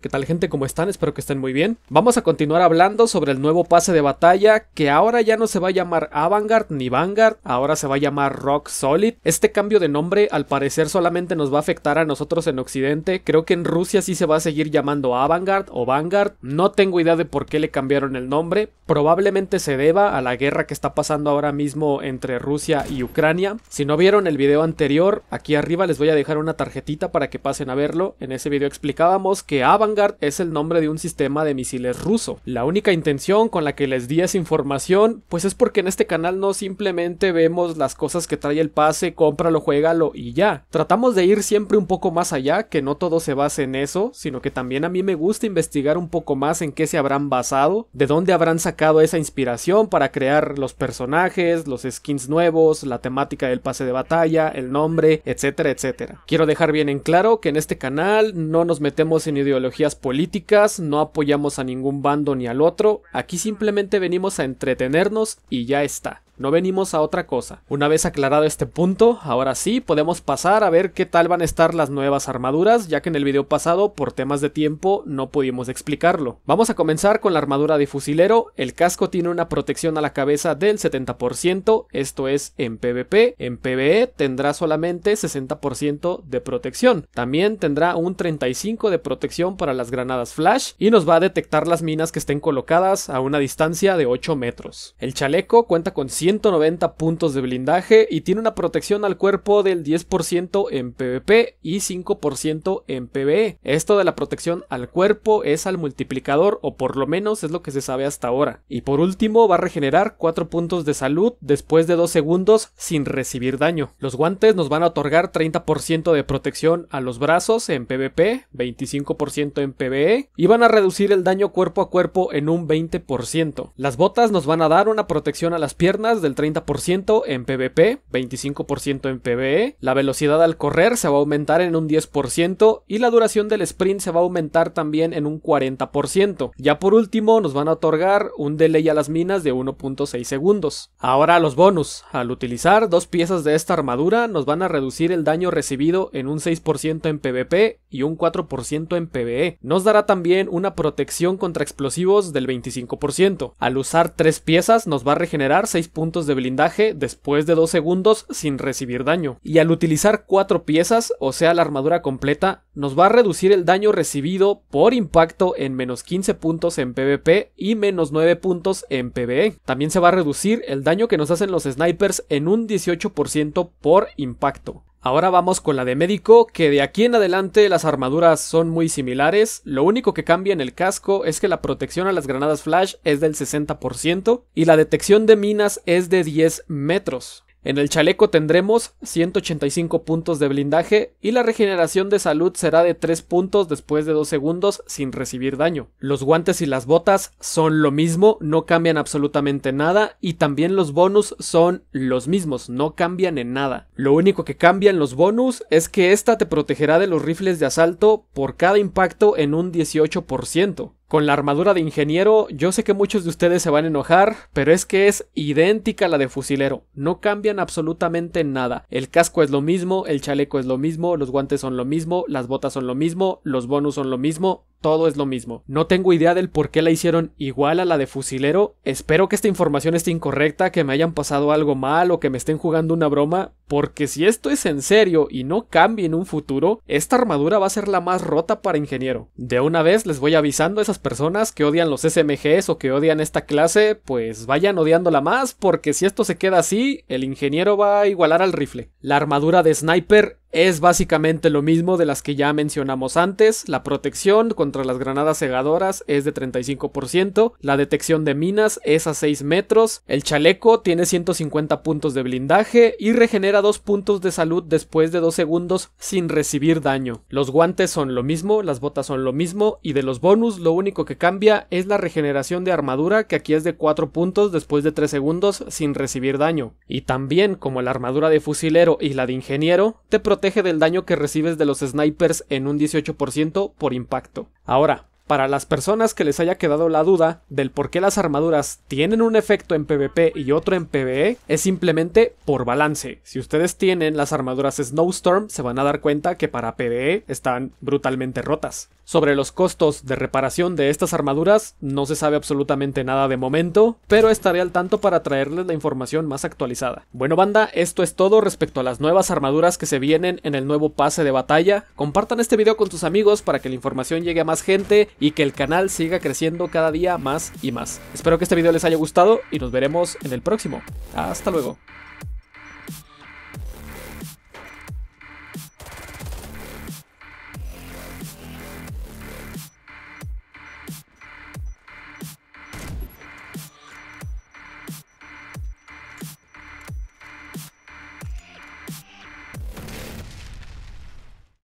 ¿Qué tal gente? ¿Cómo están? Espero que estén muy bien. Vamos a continuar hablando sobre el nuevo pase de batalla que ahora ya no se va a llamar Avangard ni Vanguard, ahora se va a llamar Rock Solid. Este cambio de nombre al parecer solamente nos va a afectar a nosotros en Occidente, creo que en Rusia sí se va a seguir llamando Avangard o Vanguard, no tengo idea de por qué le cambiaron el nombre, probablemente se deba a la guerra que está pasando ahora mismo entre Rusia y Ucrania. Si no vieron el video anterior, aquí arriba les voy a dejar una tarjetita para que pasen a verlo, en ese video explicábamos que Avangard es el nombre de un sistema de misiles ruso. La única intención con la que les di esa información, pues es porque en este canal no simplemente vemos las cosas que trae el pase, cómpralo, juégalo y ya. Tratamos de ir siempre un poco más allá, que no todo se base en eso, sino que también a mí me gusta investigar un poco más en qué se habrán basado, de dónde habrán sacado esa inspiración para crear los personajes, los skins nuevos, la temática del pase de batalla, el nombre, etcétera, etcétera. Quiero dejar bien en claro que en este canal no nos metemos en ideología políticas, no apoyamos a ningún bando ni al otro, aquí simplemente venimos a entretenernos y ya está no venimos a otra cosa. Una vez aclarado este punto, ahora sí podemos pasar a ver qué tal van a estar las nuevas armaduras, ya que en el video pasado por temas de tiempo no pudimos explicarlo. Vamos a comenzar con la armadura de fusilero, el casco tiene una protección a la cabeza del 70%, esto es en PvP, en PvE tendrá solamente 60% de protección, también tendrá un 35% de protección para las granadas flash y nos va a detectar las minas que estén colocadas a una distancia de 8 metros. El chaleco cuenta con 190 puntos de blindaje y tiene una protección al cuerpo del 10% en PvP y 5% en PvE. Esto de la protección al cuerpo es al multiplicador o por lo menos es lo que se sabe hasta ahora. Y por último va a regenerar 4 puntos de salud después de 2 segundos sin recibir daño. Los guantes nos van a otorgar 30% de protección a los brazos en PvP, 25% en PvE y van a reducir el daño cuerpo a cuerpo en un 20%. Las botas nos van a dar una protección a las piernas del 30% en PvP, 25% en PvE, la velocidad al correr se va a aumentar en un 10% y la duración del sprint se va a aumentar también en un 40%. Ya por último nos van a otorgar un delay a las minas de 1.6 segundos. Ahora los bonus. Al utilizar dos piezas de esta armadura nos van a reducir el daño recibido en un 6% en PvP y un 4% en PvE. Nos dará también una protección contra explosivos del 25%. Al usar tres piezas nos va a regenerar 6 de blindaje después de 2 segundos sin recibir daño. Y al utilizar 4 piezas, o sea la armadura completa, nos va a reducir el daño recibido por impacto en menos 15 puntos en PvP y menos 9 puntos en PvE. También se va a reducir el daño que nos hacen los snipers en un 18% por impacto. Ahora vamos con la de médico, que de aquí en adelante las armaduras son muy similares, lo único que cambia en el casco es que la protección a las granadas flash es del 60% y la detección de minas es de 10 metros. En el chaleco tendremos 185 puntos de blindaje y la regeneración de salud será de 3 puntos después de 2 segundos sin recibir daño. Los guantes y las botas son lo mismo, no cambian absolutamente nada y también los bonus son los mismos, no cambian en nada. Lo único que cambian los bonus es que esta te protegerá de los rifles de asalto por cada impacto en un 18% con la armadura de ingeniero, yo sé que muchos de ustedes se van a enojar, pero es que es idéntica a la de fusilero, no cambian absolutamente nada. El casco es lo mismo, el chaleco es lo mismo, los guantes son lo mismo, las botas son lo mismo, los bonus son lo mismo, todo es lo mismo. No tengo idea del por qué la hicieron igual a la de fusilero. Espero que esta información esté incorrecta, que me hayan pasado algo mal o que me estén jugando una broma, porque si esto es en serio y no cambie en un futuro, esta armadura va a ser la más rota para ingeniero. De una vez les voy avisando a esas personas que odian los SMGs o que odian esta clase, pues vayan odiándola más, porque si esto se queda así, el ingeniero va a igualar al rifle. La armadura de sniper es básicamente lo mismo de las que ya mencionamos antes. La protección contra las granadas cegadoras es de 35%, la detección de minas es a 6 metros, el chaleco tiene 150 puntos de blindaje y regenera 2 puntos de salud después de 2 segundos sin recibir daño. Los guantes son lo mismo, las botas son lo mismo y de los bonus lo único que cambia es la regeneración de armadura que aquí es de 4 puntos después de 3 segundos sin recibir daño. Y también como la armadura de fusilero y la de ingeniero te protege protege del daño que recibes de los snipers en un 18% por impacto. Ahora, para las personas que les haya quedado la duda del por qué las armaduras tienen un efecto en PvP y otro en PvE, es simplemente por balance. Si ustedes tienen las armaduras Snowstorm, se van a dar cuenta que para PvE están brutalmente rotas. Sobre los costos de reparación de estas armaduras, no se sabe absolutamente nada de momento, pero estaré al tanto para traerles la información más actualizada. Bueno banda, esto es todo respecto a las nuevas armaduras que se vienen en el nuevo pase de batalla. Compartan este video con tus amigos para que la información llegue a más gente y que el canal siga creciendo cada día más y más. Espero que este video les haya gustado y nos veremos en el próximo. Hasta luego.